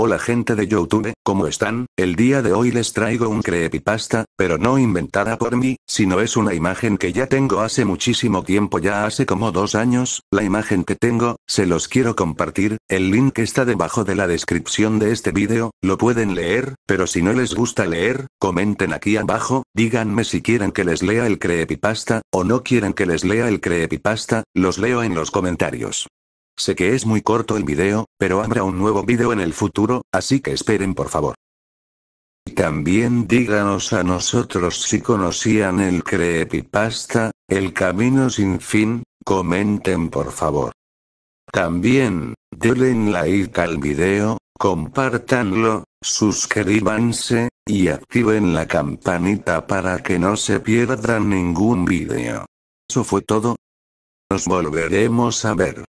Hola gente de Youtube, ¿cómo están? El día de hoy les traigo un creepypasta, pero no inventada por mí, sino es una imagen que ya tengo hace muchísimo tiempo, ya hace como dos años, la imagen que tengo, se los quiero compartir, el link está debajo de la descripción de este vídeo, lo pueden leer, pero si no les gusta leer, comenten aquí abajo, díganme si quieren que les lea el creepypasta, o no quieren que les lea el creepypasta, los leo en los comentarios. Sé que es muy corto el video, pero habrá un nuevo video en el futuro, así que esperen por favor. Y También díganos a nosotros si conocían el creepypasta, el camino sin fin, comenten por favor. También, denle like al video, compartanlo, suscríbanse, y activen la campanita para que no se pierdan ningún video. Eso fue todo. Nos volveremos a ver.